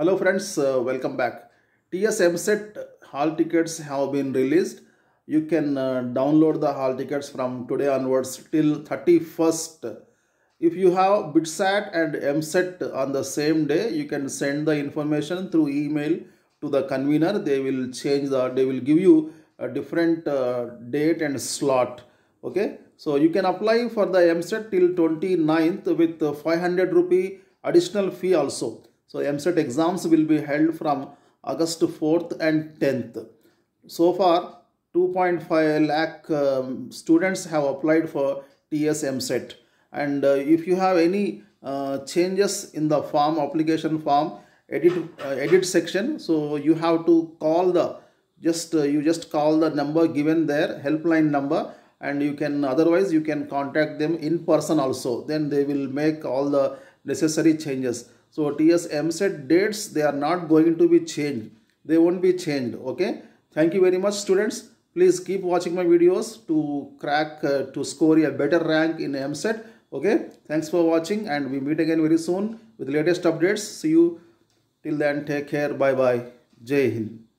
Hello friends, uh, welcome back. TSM set hall tickets have been released. You can uh, download the hall tickets from today onwards till 31st. If you have BitSat and MSET on the same day, you can send the information through email to the convener. They will change the, they will give you a different uh, date and slot. Okay, so you can apply for the MSET till 29th with 500 rupee additional fee also so MCET exams will be held from August 4th and 10th. So far 2.5 lakh um, students have applied for TS MCET and uh, if you have any uh, changes in the form application form edit uh, edit section so you have to call the just uh, you just call the number given there helpline number and you can otherwise you can contact them in person also then they will make all the necessary changes so TS MSET dates, they are not going to be changed. They won't be changed. Okay. Thank you very much students. Please keep watching my videos to crack, uh, to score a better rank in MSET. Okay. Thanks for watching and we meet again very soon with latest updates. See you. Till then, take care. Bye-bye. Jai Hind.